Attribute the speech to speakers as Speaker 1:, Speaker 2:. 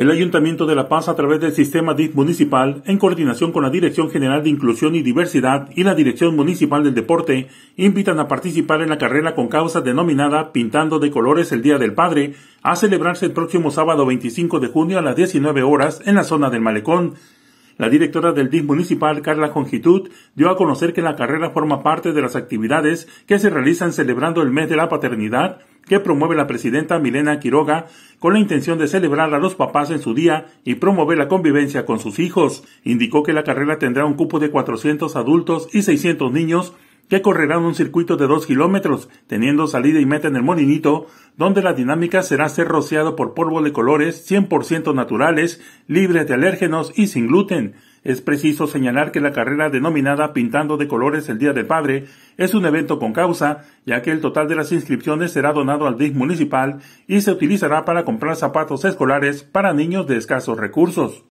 Speaker 1: El Ayuntamiento de La Paz, a través del sistema DIC municipal, en coordinación con la Dirección General de Inclusión y Diversidad y la Dirección Municipal del Deporte, invitan a participar en la carrera con causa denominada Pintando de Colores el Día del Padre, a celebrarse el próximo sábado 25 de junio a las 19 horas en la zona del Malecón. La directora del DIC municipal, Carla Congitud, dio a conocer que la carrera forma parte de las actividades que se realizan celebrando el mes de la paternidad que promueve la presidenta Milena Quiroga con la intención de celebrar a los papás en su día y promover la convivencia con sus hijos. Indicó que la carrera tendrá un cupo de 400 adultos y 600 niños que correrán un circuito de 2 kilómetros, teniendo salida y meta en el Molinito, donde la dinámica será ser rociado por polvo de colores 100% naturales, libres de alérgenos y sin gluten. Es preciso señalar que la carrera denominada Pintando de Colores el Día del Padre es un evento con causa, ya que el total de las inscripciones será donado al DIC municipal y se utilizará para comprar zapatos escolares para niños de escasos recursos.